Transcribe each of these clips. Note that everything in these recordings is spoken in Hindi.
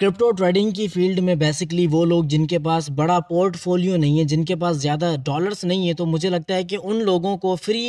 क्रिप्टो ट्रेडिंग की फील्ड में बेसिकली वो लोग जिनके पास बड़ा पोर्टफोलियो नहीं है जिनके पास ज़्यादा डॉलर्स नहीं है तो मुझे लगता है कि उन लोगों को फ्री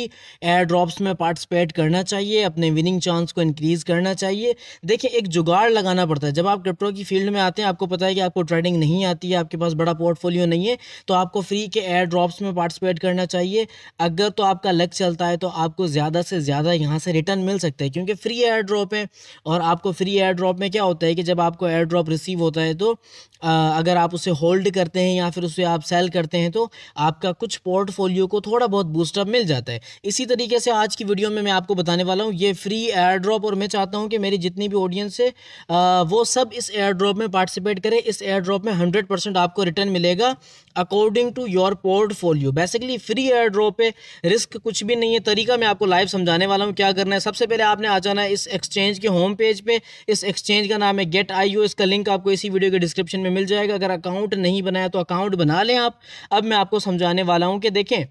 एयर ड्रॉप्स में पार्टिसिपेट करना चाहिए अपने विनिंग चांस को इंक्रीज़ करना चाहिए देखिए एक जुगाड़ लगाना पड़ता है जब आप क्रिप्टो की फील्ड में आते हैं आपको पता है कि आपको ट्रेडिंग नहीं आती है आपके पास बड़ा पोर्टफोलियो नहीं है तो आपको फ्री के एयर ड्रॉप्स में पार्टिसिपेट करना चाहिए अगर तो आपका लक चलता है तो आपको ज़्यादा से ज़्यादा यहाँ से रिटर्न मिल सकता है क्योंकि फ्री एयर ड्रॉप है और आपको फ्री एयर ड्रॉप में क्या होता है कि जब आपको एयर ड्रॉप ड्रॉप रिसीव होता है तो अगर आप उसे होल्ड करते हैं या फिर उसे आप सेल करते हैं तो आपका कुछ पोर्टफोलियो को थोड़ा बहुत बूस्टअप मिल जाता है इसी तरीके से आज की वीडियो में मैं आपको बताने वाला हूँ ये फ्री एयर ड्रॉप और मैं चाहता हूँ कि मेरी जितनी भी ऑडियंस है वो सब इस एयर ड्रॉप में पार्टिसिपेट करें इस एयर ड्रॉप में हंड्रेड आपको रिटर्न मिलेगा according to your portfolio basically free air drop है रिस्क कुछ भी नहीं है तरीका मैं आपको लाइव समझाने वाला हूँ क्या करना है सबसे पहले आपने आ जाना है इस एक्सचेंज के होम पेज पर इस एक्सचेंज का नाम है गेट आई इसका लिंक आपको इसी वीडियो के डिस्क्रिप्शन में में मिल जाएगा अगर अकाउंट नहीं बनाया तो अकाउंट बना लें आप अब मैं आपको समझाने वाला हूँ कि देखें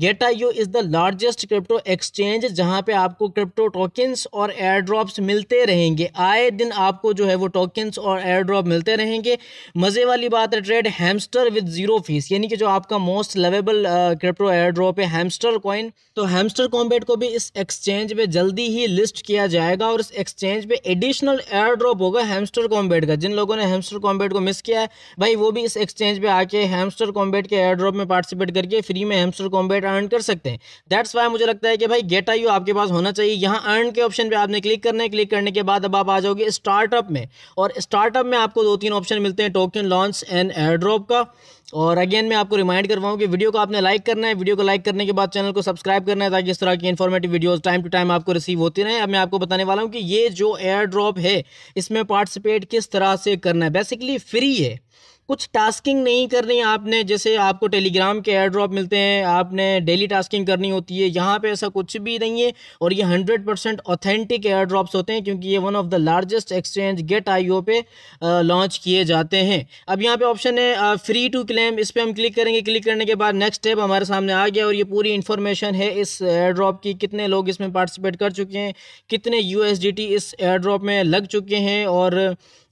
Gate I is the largest crypto exchange जहाँ पे आपको क्रिप्टो टोकन्स और एयर ड्रॉप्स मिलते रहेंगे आए दिन आपको जो है वो टोकन्स और एयर ड्रॉप मिलते रहेंगे मज़े वाली बात है trade Hamster with zero fee यानी कि जो आपका most lovable crypto air drop है हेमस्टर कॉइन तो हेमस्टर कॉम्बेट को भी इस एक्सचेंज पर जल्दी ही लिस्ट किया जाएगा और इस एक्सचेंज पर एडिशनल एयर ड्रॉप होगा हेमस्टर कॉम्बेट का जिन लोगों ने हेमस्टर कॉम्बेट को मिस किया है भाई वो भी इस एक्सचेंज पर आके हेमस्टर कॉम्बेट के एयर ड्रॉप में पार्टिसिपेट करके फ्री में हेमस्टर कॉम्बेट राइट अर्न कर सकते हैं दैट्स वाई मुझे लगता है कि भाई गेट आई आपके पास होना चाहिए यहाँ अर्न के ऑप्शन पे आपने क्लिक करना है क्लिक करने के बाद अब आप आ जाओगे स्टार्टअप में और स्टार्टअप में आपको दो तीन ऑप्शन मिलते हैं टोकन लॉन्च एंड एयरड्रॉप का और अगेन मैं आपको रिमाइंड करवाऊँ कि वीडियो को आपने लाइक करना है वीडियो को लाइक करने के बाद चैनल को सब्सक्राइब करना है ताकि इस तरह की informative videos time to time आपको रिसीव होती रहे अब मैं आपको बताने वाला हूँ कि ये जो एयर ड्रॉप है इसमें पार्टिसिपेट किस तरह से करना है बेसिकली फ्री है कुछ टास्किंग नहीं करनी आपने जैसे आपको टेलीग्राम के एयर ड्रॉप मिलते हैं आपने डेली टास्किंग करनी होती है यहाँ पे ऐसा कुछ भी नहीं है और ये hundred percent authentic air drops होते हैं क्योंकि ये one of the largest exchange Gate I पे लॉन्च किए जाते हैं अब यहाँ पे ऑप्शन है फ्री टू क्लेम इस पर हम क्लिक करेंगे क्लिक करने के बाद नेक्स्ट स्टेप हमारे सामने आ गया और ये पूरी इन्फॉर्मेशन है इस एयर ड्रॉप की कितने लोग इसमें पार्टिसिपेट कर चुके हैं कितने यू इस एयर ड्रॉप में लग चुके हैं और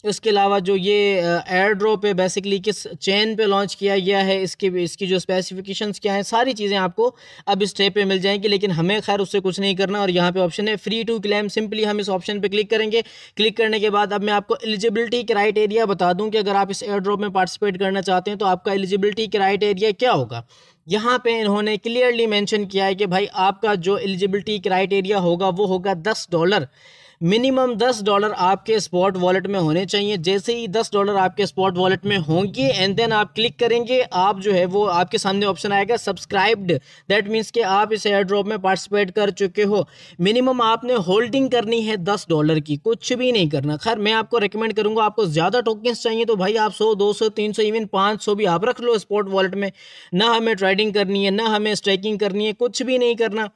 इसके अलावा जो ये एयर ड्रॉप है बेसिकली किस चेन पे लॉन्च किया गया है इसके इसकी जो स्पेसिफिकेशंस क्या हैं सारी चीज़ें आपको अब इस टेप पे मिल जाएंगी लेकिन हमें खैर उससे कुछ नहीं करना और यहाँ पे ऑप्शन है फ्री टू क्लेम सिंपली हम इस ऑप्शन पे क्लिक करेंगे क्लिक करने के बाद अब मैं आपको एलिजिबिलिटी क्राइटेरिया बता दूँ कि अगर आप इस एयर ड्रॉप में पार्टिसिपेट करना चाहते हैं तो आपका एलिजिबिलिटी क्राइटेरिया क्या होगा यहाँ पे इन्होंने क्लियरली मेंशन किया है कि भाई आपका जो एलिजिबिलिटी क्राइटेरिया होगा वो होगा दस डॉलर मिनिमम दस डॉलर आपके स्पॉट वॉलेट में होने चाहिए जैसे ही दस डॉलर आपके स्पॉट वॉलेट में होंगे एंड देन आप क्लिक करेंगे आप जो है वो आपके सामने ऑप्शन आएगा सब्सक्राइब्ड दैट मीन्स कि आप इस एयर ड्रॉप में पार्टिसिपेट कर चुके हो मिनिमम आपने होल्डिंग करनी है दस डॉलर की कुछ भी नहीं करना खैर मैं आपको रिकमेंड करूँगा आपको ज़्यादा टोकन्स चाहिए तो भाई आप सौ दो सौ तीन सौ इवन पाँच सौ भी आप रख लो स्पॉट वॉलेट में ना हमें ट्रेडिंग करनी है ना हमें स्ट्राइकिंग करनी है कुछ भी नहीं करना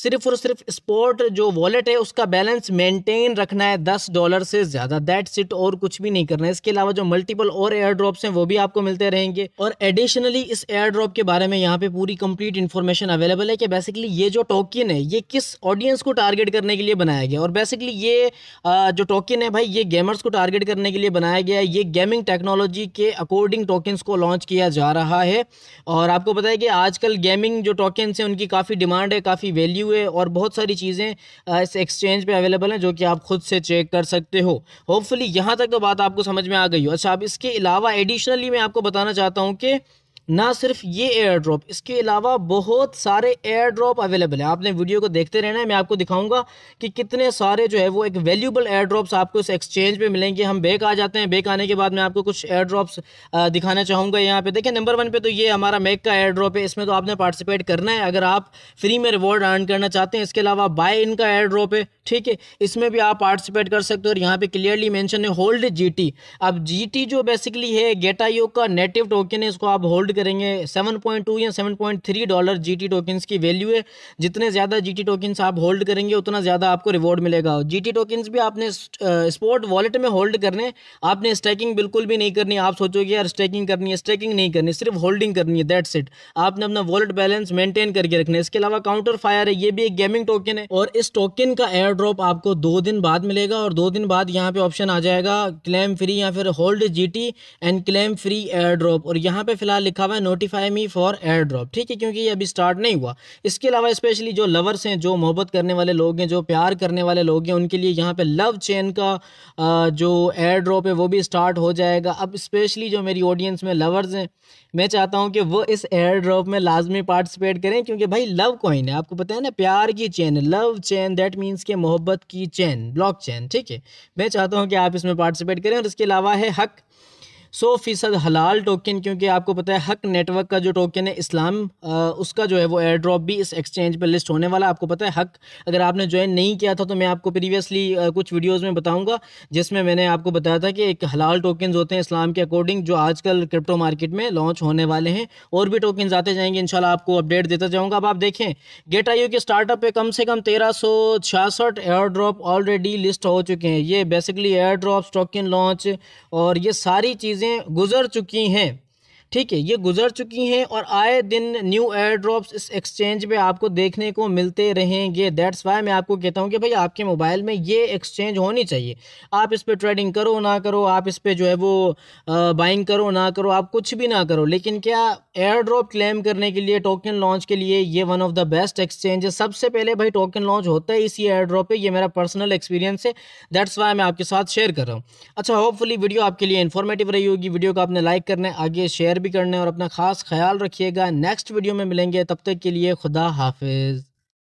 सिर्फ और सिर्फ स्पॉट जो वॉलेट है उसका बैलेंस मेंटेन रखना है दस डॉलर से ज़्यादा दैट सिट और कुछ भी नहीं करना है इसके अलावा जो मल्टीपल और एयर ड्रॉप्स हैं वो भी आपको मिलते रहेंगे और एडिशनली इस एयर ड्रॉप के बारे में यहाँ पे पूरी कंप्लीट इन्फॉर्मेशन अवेलेबल है कि बेसिकली ये जो टोकिन है ये किस ऑडियंस को टारगेट करने के लिए बनाया गया और बेसिकली ये जो टोकिन है भाई ये गेमर्स को टारगेट करने के लिए बनाया गया है ये गेमिंग टेक्नोलॉजी के अकॉर्डिंग टोकन्स को लॉन्च किया जा रहा है और आपको बताया कि आजकल गेमिंग जो टोकन्स हैं उनकी काफ़ी डिमांड है काफ़ी वैल्यू हुए और बहुत सारी चीज़ें इस एक्सचेंज पे अवेलेबल हैं जो कि आप खुद से चेक कर सकते हो होपफुली यहाँ तक तो बात आपको समझ में आ गई हो अच्छा अब इसके अलावा एडिशनली मैं आपको बताना चाहता हूँ कि ना सिर्फ ये एयर ड्रॉप इसके अलावा बहुत सारे एयर ड्रॉप अवेलेबल हैं आपने वीडियो को देखते रहना है मैं आपको दिखाऊंगा कि कितने सारे जो है वो एक वैल्यूबल एयर ड्रॉप्स आपको इस एक्सचेंज पे मिलेंगे हम बेक आ जाते हैं बेक आने के बाद मैं आपको कुछ एयर ड्रॉप्स दिखाना चाहूँगा यहाँ पर देखिए नंबर वन पे तो ये हमारा मेक का एयर ड्रॉप है इसमें तो आपने पार्टिसिपेट करना है अगर आप फ्री में रिवॉर्ड अर्न करना चाहते हैं इसके अलावा बाय इनका एयर ड्रॉप है ठीक है इसमें भी आप पार्टिसिपेट कर सकते हो और यहाँ पर क्लियरली मैंशन है होल्ड जी अब जी जो बेसिकली है योग का नेटिव टोकन है इसको आप होल्ड करेंगे 7.2 या 7.3 डॉलर जीटी टोकन्स की वैल्यू है जितने ज़्यादा जीटी टोकन्स आप होल्ड करेंगे उतना ज़्यादा आपको रिवॉर्ड मिलेगा जीटी टोकन्स भी आपने स्पोर्ट वॉलेट में होल्ड करने आपने स्टैकिंग बिल्कुल भी नहीं करनी आप सोचोगे यार स्टैकिंग करनी है स्टैकिंग नहीं करनी सिर्फ होल्डिंग करनी है दैट्स इट आपने अपना वॉलेट बैलेंस मेंटेन करके रखना है इसके अलावा काउंटर फायर है ये भी एक गेमिंग टोकन है और इस टोकन का एयर ड्रॉप आपको दो दिन बाद मिलेगा और दो दिन बाद यहाँ पर ऑप्शन आ जाएगा क्लेम फ्री या फिर hold GT and claim free air drop और यहाँ पे फिलहाल लिखा हुआ है notify me for air drop ठीक है क्योंकि ये अभी स्टार्ट नहीं हुआ इसके अलावा स्पेशली जो लवर्स हैं जो मोहब्बत करने वाले लोग हैं जो प्यार करने वाले लोग हैं उनके लिए यहाँ पे लव चेन का जो एयर ड्रॉप है वो भी स्टार्ट हो जाएगा अब स्पेशली जो मेरी ऑडियंस में लवर्स हैं मैं चाहता हूँ कि वो इस एयर ड्रॉप में लाजमी पार्टिसिपेट करें क्योंकि भाई लव कॉइन है आपको पता है ना प्यार की chain love chain that means के मोहब्बत की चेन ब्लॉक चेन ठीक है मैं चाहता हूँ कि आप इसमें पार्टिसिपेट करें और इसके अलावा है हक सौ फ़ीसद हलाल टोकन क्योंकि आपको पता है हक नेटवर्क का जो टोकन है इस्लाम उसका जो है वो एयर ड्रॉप भी इस एक्सचेंज पर लिस्ट होने वाला आपको पता है हक अगर आपने ज्वाइन नहीं किया था तो मैं आपको प्रीवियसली कुछ वीडियोज़ में बताऊँगा जिसमें मैंने आपको बताया था कि एक हलाल टोकन होते हैं इस्लाम के अकॉर्डिंग जो आजकल क्रिप्टो मार्केट में लॉन्च होने वाले हैं और भी टोकन आते जाएंगे इन आपको अपडेट देता जाऊँगा अब आप देखें गेट आई के स्टार्टअप पर कम से कम तेरह सौ छियासठ एयर ड्रॉप ऑलरेडी लिस्ट हो चुके हैं ये basically air drop token launch और ये सारी चीज़ चीज़ें गुजर चुकी हैं ठीक है ये गुजर चुकी हैं और आए दिन न्यू एयर ड्रॉप्स इस एक्सचेंज पे आपको देखने को मिलते रहेंगे दैट्स वाई मैं आपको कहता हूँ कि भाई आपके मोबाइल में ये एक्सचेंज होनी चाहिए आप इस पर ट्रेडिंग करो ना करो आप इस पर जो है वो बाइंग करो ना करो आप कुछ भी ना करो लेकिन क्या एयर ड्रॉप क्लेम करने के लिए टोकन लॉन्च के लिए ये one of the best exchange है सबसे पहले भाई टोकन लॉन्च होता है इसी एयर ड्रॉप पर यह मेरा पर्सनल एक्सपीरियंस है दैट्स वाई मैं आपके साथ शेयर कर रहा हूँ अच्छा होपफुली वीडियो आपके लिए इन्फॉर्मेटिव रही होगी वीडियो को आपने लाइक करना है आगे शेयर शेयर भी करने और अपना खास ख्याल रखिएगा नेक्स्ट वीडियो में मिलेंगे तब तक के लिए खुदा हाफिज़